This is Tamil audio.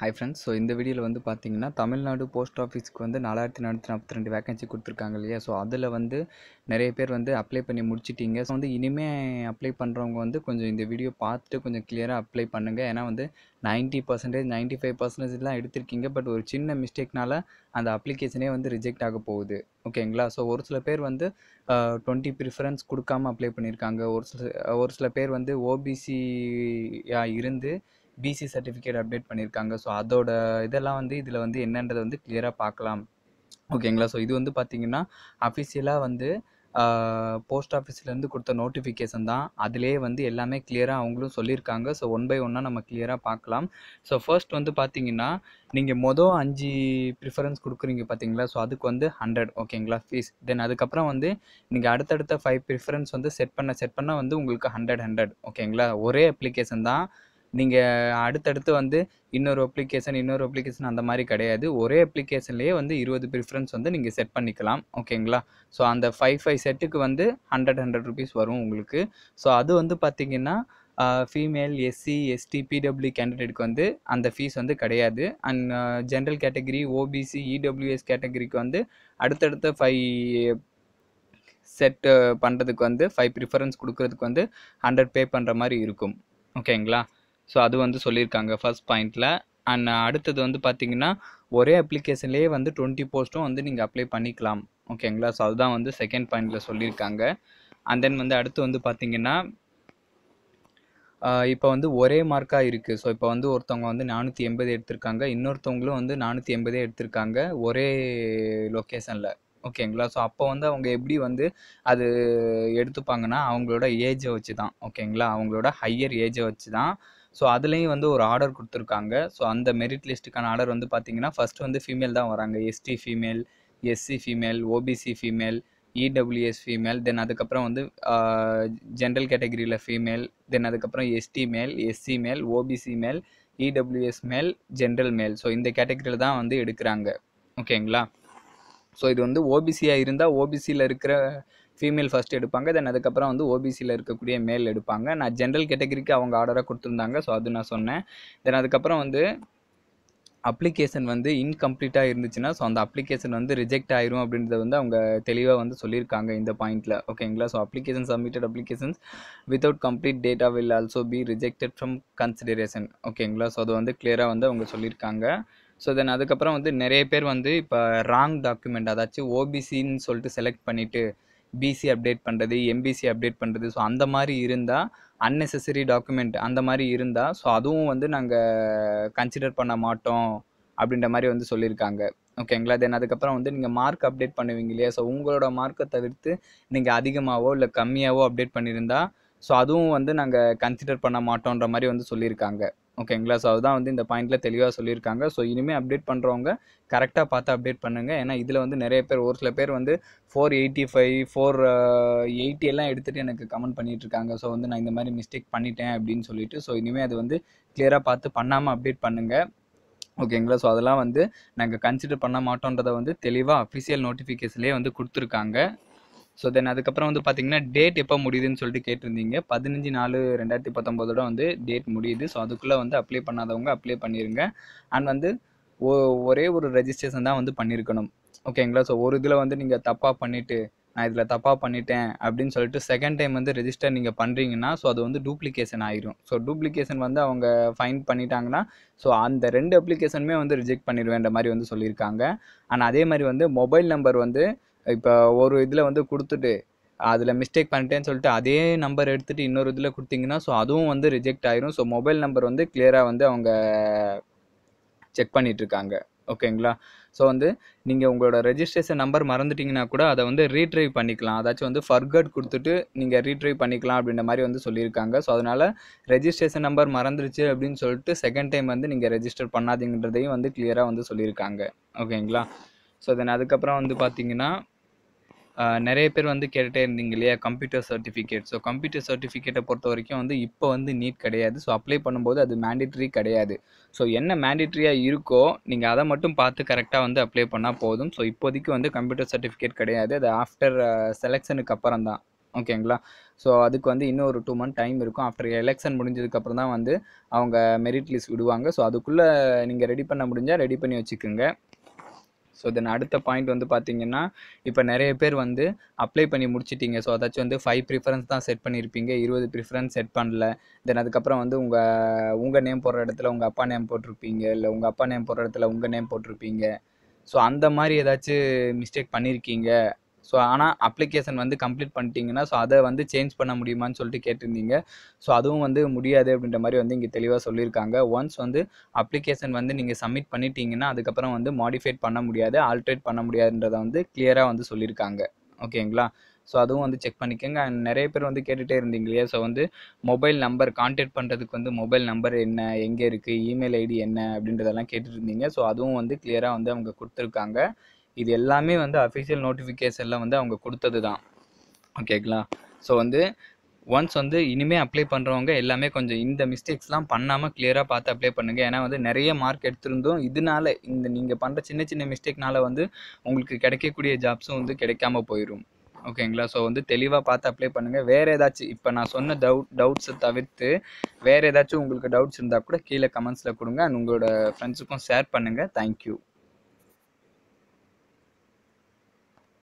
ஹை ஃப்ரெண்ட்ஸ் ஸோ இந்த வீடியோவில் வந்து பார்த்தீங்கன்னா தமிழ்நாடு போஸ்ட் ஆஃபீஸ்க்கு வந்து நாலாயிரத்தி நானூற்றி நாற்பத்தி ரெண்டு வேகன்சி கொடுத்துருக்காங்க இல்லையா ஸோ அதில் வந்து நிறைய பேர் வந்து அப்ளை பண்ணி முடிச்சிட்டிங்க ஸோ வந்து இனிமேல் அப்ளை பண்ணுறவங்க வந்து கொஞ்சம் இந்த வீடியோ பார்த்துட்டு கொஞ்சம் கிளியராக அப்ளை பண்ணுங்கள் ஏன்னா வந்து நைன்ட்டி பர்சன்டேஜ் நைன்ட்டி ஃபைவ் பர்சன்டேஜ்லாம் எடுத்திருக்கீங்க பட் ஒரு சின்ன மிஸ்டேக்னால் அந்த அப்ளிகேஷனே வந்து ரிஜெக்ட் ஆக போகுது ஓகேங்களா ஸோ ஒரு சில பேர் வந்து டுவெண்ட்டி ப்ரிஃபரன்ஸ் கொடுக்காமல் அப்ளை பண்ணியிருக்காங்க ஒரு சில ஒரு சில பேர் வந்து ஓபிசியாக இருந்து பிசி சர்டிஃபிகேட் அப்டேட் பண்ணியிருக்காங்க ஸோ அதோட இதெல்லாம் வந்து இதில் வந்து என்னன்றதை வந்து கிளியராக பார்க்கலாம் ஓகேங்களா ஸோ இது வந்து பார்த்திங்கன்னா அஃபிஷியலாக வந்து போஸ்ட் ஆஃபீஸ்லேருந்து கொடுத்த நோட்டிஃபிகேஷன் தான் அதிலேயே வந்து எல்லாமே கிளியராக அவங்களும் சொல்லியிருக்காங்க ஸோ ஒன் பை ஒன்னாக நம்ம கிளியராக பார்க்கலாம் ஸோ ஃபர்ஸ்ட் வந்து பார்த்தீங்கன்னா நீங்கள் மொதல் அஞ்சு ப்ரிஃபரன்ஸ் கொடுக்குறீங்க பார்த்தீங்களா ஸோ அதுக்கு வந்து ஹண்ட்ரட் ஓகேங்களா ஃபீஸ் தென் அதுக்கப்புறம் வந்து நீங்கள் அடுத்தடுத்த ஃபைவ் ப்ரிஃபரன்ஸ் வந்து செட் பண்ண செட் பண்ணால் வந்து உங்களுக்கு ஹண்ட்ரட் ஹண்ட்ரட் ஓகேங்களா ஒரே அப்ளிகேஷன் தான் நீங்கள் அடுத்தடுத்து வந்து இன்னொரு அப்ளிகேஷன் இன்னொரு அப்ளிகேஷன் அந்த மாதிரி கிடையாது ஒரே அப்ளிகேஷன்லேயே வந்து இருபது ப்ரிஃபரன்ஸ் வந்து நீங்கள் செட் பண்ணிக்கலாம் ஓகேங்களா ஸோ அந்த ஃபைவ் ஃபைவ் செட்டுக்கு வந்து ஹண்ட்ரட் ஹண்ட்ரட் ருபீஸ் வரும் உங்களுக்கு ஸோ அது வந்து பார்த்திங்கன்னா ஃபீமேல் எஸ்சி எஸ்டி பிடபிள்யூ கேண்டிடேட்க்கு வந்து அந்த ஃபீஸ் வந்து கிடையாது and general category OBC EWS கேட்டகரிக்கு வந்து அடுத்தடுத்த ஃபைவ் செட்டு பண்ணுறதுக்கு வந்து ஃபைவ் ப்ரிஃபரன்ஸ் கொடுக்குறதுக்கு வந்து ஹண்ட்ரட் பே பண்ணுற மாதிரி இருக்கும் ஓகேங்களா ஸோ அது வந்து சொல்லியிருக்காங்க ஃபர்ஸ்ட் பாயிண்ட்டில் அண்ட் அடுத்தது வந்து பார்த்திங்கன்னா ஒரே அப்ளிகேஷன்லேயே வந்து டுவெண்ட்டி போஸ்ட்டும் வந்து நீங்கள் அப்ளை பண்ணிக்கலாம் ஓகேங்களா ஸோ அதுதான் வந்து செகண்ட் பாயிண்டில் சொல்லியிருக்காங்க அண்ட் தென் வந்து அடுத்து வந்து பார்த்திங்கன்னா இப்போ வந்து ஒரே மார்க்காக இருக்குது ஸோ இப்போ வந்து ஒருத்தவங்க வந்து நானூற்றி எண்பது எடுத்திருக்காங்க இன்னொருத்தவங்களும் வந்து நானூற்றி எண்பதே எடுத்திருக்காங்க ஒரே லொக்கேஷனில் ஓகேங்களா ஸோ அப்போ வந்து அவங்க எப்படி வந்து அது எடுத்துப்பாங்கன்னா அவங்களோட ஏஜை வச்சு தான் ஓகேங்களா அவங்களோட ஹையர் ஏஜை வச்சு தான் ஸோ அதுலேயும் வந்து ஒரு ஆர்டர் கொடுத்துருக்காங்க ஸோ அந்த மெரிட் லிஸ்ட்டுக்கான ஆர்டர் வந்து பார்த்தீங்கன்னா ஃபஸ்ட்டு வந்து ஃபீமேல் தான் வராங்க ST female SC female OBC female EWS female then அதுக்கப்புறம் வந்து ஜென்ரல் கேட்டகரியில் ஃபீமேல் தென் அதுக்கப்புறம் எஸ்டி மேல் எஸ்சி மேல் ஓபிசி மேல் இடபிள்யூஎஸ் மேல் ஜென்ரல் மேல் ஸோ இந்த கேட்டகரியில் தான் வந்து எடுக்கிறாங்க ஓகேங்களா ஸோ இது வந்து ஓபிசியாக இருந்தால் ஓபிசியில் இருக்கிற ஃபீமேல் ஃபஸ்ட் எடுப்பாங்க தென் அதுக்கப்புறம் வந்து ஓபிசியில் இருக்கக்கூடிய மேல் எடுப்பாங்க நான் ஜென்ரல் கேட்டகரிக்கு அவங்க ஆர்டராக கொடுத்துருந்தாங்க ஸோ அது நான் சொன்னேன் தென் அதுக்கப்புறம் வந்து அப்ளிகேஷன் வந்து இன்கம்ப்ளீட்டாக இருந்துச்சுன்னா ஸோ அந்த அப்ளிகேஷன் வந்து ரிஜெக்ட் ஆயிரும் அப்படின்றத வந்து அவங்க தெளிவாக வந்து சொல்லியிருக்காங்க இந்த பாயிண்ட்டில் ஓகேங்களா so application submitted applications without complete data will also be rejected from consideration ஓகேங்களா ஸோ அது வந்து கிளியராக வந்து அவங்க சொல்லியிருக்காங்க ஸோ தென் அதுக்கப்புறம் வந்து நிறைய பேர் வந்து இப்போ ராங் டாக்குமெண்ட் அதாச்சும் ஓபிசின்னு சொல்லிட்டு செலக்ட் பண்ணிவிட்டு பிசி அப்டேட் பண்ணுறது எம்பிசி அப்டேட் பண்ணுறது ஸோ அந்த மாதிரி இருந்தால் அன்னெசரி டாக்குமெண்ட் அந்த மாதிரி இருந்தால் ஸோ அதுவும் வந்து நாங்கள் கன்சிடர் பண்ண மாட்டோம் அப்படின்ற மாதிரி வந்து சொல்லியிருக்காங்க ஓகேங்களா தென் அதுக்கப்புறம் வந்து நீங்கள் மார்க் அப்டேட் பண்ணுவீங்க இல்லையா ஸோ உங்களோட மார்க்கை தவிர்த்து நீங்கள் அதிகமாகவோ இல்லை கம்மியாகவோ அப்டேட் பண்ணியிருந்தா ஸோ அதுவும் வந்து நாங்கள் கன்சிடர் பண்ண மாட்டோன்ற மாதிரி வந்து சொல்லியிருக்காங்க ஓகேங்களா ஸோ அதுதான் வந்து இந்த பாயிண்ட்டில் தெளிவாக சொல்லியிருக்காங்க ஸோ இனிமேல் அப்டேட் பண்ணுறவங்க கரெக்டாக பார்த்து அப்டேட் பண்ணுங்கள் ஏன்னா இதில் வந்து நிறைய பேர் ஒரு சில பேர் வந்து four eighty five four eighty எல்லாம் எடுத்துகிட்டு எனக்கு கமெண்ட் பண்ணிகிட்ருக்காங்க ஸோ வந்து நான் இந்த மாதிரி மிஸ்டேக் பண்ணிட்டேன் அப்படின்னு சொல்லிட்டு ஸோ இனிமேல் அது வந்து கிளியராக பார்த்து பண்ணாமல் அப்டேட் பண்ணுங்கள் ஓகேங்களா ஸோ அதெல்லாம் வந்து நாங்கள் கன்சிடர் பண்ண மாட்டோன்றதை வந்து தெளிவாக அஃபிஷியல் நோட்டிஃபிகேஷன்லேயே வந்து கொடுத்துருக்காங்க ஸோ தென் அதுக்கப்புறம் வந்து பார்த்தீங்கன்னா டேட் எப்போ முடியுதுன்னு சொல்லிட்டு கேட்டிருந்தீங்க பதினஞ்சு நாலு ரெண்டாயிரத்தி பத்தொம்போதோட வந்து டேட் முடியுது ஸோ அதுக்குள்ளே வந்து அப்ளை பண்ணாதவங்க அப்ளை பண்ணிடுங்க அண்ட் வந்து ஒரே ஒரு ரெஜிஸ்ட்ரேஷன் தான் வந்து பண்ணியிருக்கணும் ஓகேங்களா ஸோ ஒரு இதில் வந்து நீங்கள் தப்பாக பண்ணிவிட்டு நான் இதில் தப்பாக பண்ணிட்டேன் அப்படின்னு சொல்லிட்டு செகண்ட் டைம் வந்து ரெஜிஸ்டர் நீங்கள் பண்ணுறீங்கன்னா ஸோ அது வந்து டூப்ளிகேஷன் ஆயிரும் ஸோ டூப்ளிகேஷன் வந்து அவங்க ஃபைன் பண்ணிட்டாங்கன்னா ஸோ அந்த ரெண்டு அப்ளிகேஷனுமே வந்து ரிஜெக்ட் பண்ணிடுவேன்ற மாதிரி வந்து சொல்லியிருக்காங்க ஆனால் அதே மாதிரி வந்து மொபைல் நம்பர் வந்து இப்போ ஒரு இதில் வந்து கொடுத்துட்டு அதில் மிஸ்டேக் பண்ணிட்டேன்னு சொல்லிட்டு அதே நம்பர் எடுத்துகிட்டு இன்னொரு இதில் கொடுத்தீங்கன்னா ஸோ அதுவும் வந்து ரிஜெக்ட் ஆயிரும் ஸோ மொபைல் நம்பர் வந்து கிளியராக வந்து அவங்க செக் பண்ணிகிட்ருக்காங்க ஓகேங்களா ஸோ வந்து நீங்கள் உங்களோட ரெஜிஸ்ட்ரேஷன் நம்பர் மறந்துட்டிங்கன்னா கூட அதை வந்து ரீட்ரைவ் பண்ணிக்கலாம் அதாச்சும் வந்து ஃபர்கட் கொடுத்துட்டு நீங்கள் ரீட்ரைவ் பண்ணிக்கலாம் அப்படின்ற மாதிரி வந்து சொல்லியிருக்காங்க ஸோ அதனால் ரெஜிஸ்ட்ரேஷன் நம்பர் மறந்துருச்சு அப்படின்னு சொல்லிட்டு செகண்ட் டைம் வந்து நீங்கள் ரெஜிஸ்டர் பண்ணாதீங்கன்றதையும் வந்து கிளியராக வந்து சொல்லியிருக்காங்க ஓகேங்களா ஸோ தென் அதுக்கப்புறம் வந்து பார்த்தீங்கன்னா நிறைய பேர் வந்து கேட்டுகிட்டே இருந்தீங்க இல்லையா கம்ப்யூட்டர் சர்டிஃபிகேட் ஸோ கம்ப்யூட்டர் சர்டிஃபிகேட்டை பொறுத்த வரைக்கும் வந்து இப்போ வந்து நீட் கிடையாது ஸோ அப்ளை பண்ணும்போது அது மேண்டேட்ரி கிடையாது ஸோ என்ன மேண்டேட்ரியாக இருக்கோ நீங்கள் அதை மட்டும் பார்த்து கரெக்டாக வந்து அப்ளை பண்ணால் போதும் ஸோ இப்போதைக்கு வந்து கம்ப்யூட்டர் சர்டிஃபிகேட் கிடையாது அது ஆஃப்டர் செலெக்ஷனுக்கு அப்புறம் தான் ஓகேங்களா ஸோ அதுக்கு வந்து இன்னொரு டூ மந்த் டைம் இருக்கும் ஆஃப்டர் எலெக்ஷன் முடிஞ்சதுக்கப்புறம் தான் வந்து அவங்க மெரிட் லிஸ்ட் விடுவாங்க ஸோ அதுக்குள்ளே நீங்கள் ரெடி பண்ண முடிஞ்சால் ரெடி பண்ணி வச்சுக்கோங்க ஸோ தென் அடுத்த பாயிண்ட் வந்து பார்த்தீங்கன்னா இப்போ நிறைய பேர் வந்து அப்ளை பண்ணி முடிச்சிட்டிங்க ஸோ அதாச்சும் வந்து ஃபைவ் ப்ரிஃபரன்ஸ் தான் செட் பண்ணியிருப்பீங்க இருபது ப்ரிஃபரன்ஸ் செட் பண்ணல தென் அதுக்கப்புறம் வந்து உங்கள் உங்கள் நேம் போடுற இடத்துல உங்கள் அப்பா நேம் போட்டிருப்பீங்க இல்லை உங்கள் அப்பா நேம் போடுற இடத்துல உங்கள் நேம் போட்டிருப்பீங்க ஸோ அந்த மாதிரி ஏதாச்சும் மிஸ்டேக் பண்ணியிருக்கீங்க ஸோ ஆனால் அப்ளிகேஷன் வந்து கம்ப்ளீட் பண்ணிட்டீங்கன்னா ஸோ அதை வந்து சேஞ்ச் பண்ண முடியுமான்னு சொல்லிட்டு கேட்டிருந்தீங்க ஸோ அதுவும் வந்து முடியாது அப்படின்ற மாதிரி வந்து இங்கே தெளிவாக சொல்லியிருக்காங்க ஒன்ஸ் வந்து அப்ளிகேஷன் வந்து நீங்கள் சப்மிட் பண்ணிட்டீங்கன்னா அதுக்கப்புறம் வந்து மாடிஃபைட் பண்ண முடியாது ஆல்ட்ரேட் பண்ண முடியாதுன்றதை வந்து கிளியராக வந்து சொல்லியிருக்காங்க ஓகேங்களா ஸோ அதுவும் வந்து செக் பண்ணிக்கோங்க அண்ட் நிறைய பேர் வந்து கேட்டுகிட்டே இருந்தீங்க இல்லையா ஸோ வந்து மொபைல் நம்பர் கான்டாக்ட் பண்ணுறதுக்கு வந்து மொபைல் நம்பர் என்ன எங்கே இருக்குது இமெயில் ஐடி என்ன அப்படின்றதெல்லாம் இருந்தீங்க ஸோ அதுவும் வந்து கிளியராக வந்து அவங்க கொடுத்துருக்காங்க இது எல்லாமே வந்து அஃபிஷியல் நோட்டிஃபிகேஷனில் வந்து அவங்க கொடுத்தது தான் ஓகேங்களா ஸோ வந்து ஒன்ஸ் வந்து இனிமேல் அப்ளை பண்ணுறவங்க எல்லாமே கொஞ்சம் இந்த மிஸ்டேக்ஸ்லாம் பண்ணாமல் கிளியராக பார்த்து அப்ளை பண்ணுங்கள் ஏன்னா வந்து நிறைய மார்க் எடுத்திருந்தோம் இதனால இந்த நீங்கள் பண்ணுற சின்ன சின்ன மிஸ்டேக்னால வந்து உங்களுக்கு கிடைக்கக்கூடிய ஜாப்ஸும் வந்து கிடைக்காம போயிடும் ஓகேங்களா ஸோ வந்து தெளிவாக பார்த்து அப்ளை பண்ணுங்கள் வேறு ஏதாச்சும் இப்போ நான் சொன்ன டவுட் டவுட்ஸை தவிர்த்து வேறு ஏதாச்சும் உங்களுக்கு டவுட்ஸ் இருந்தால் கூட கீழே கமெண்ட்ஸில் கொடுங்க அண்ட் உங்களோட ஃப்ரெண்ட்ஸுக்கும் ஷேர் பண்ணுங்கள் தேங்க்யூ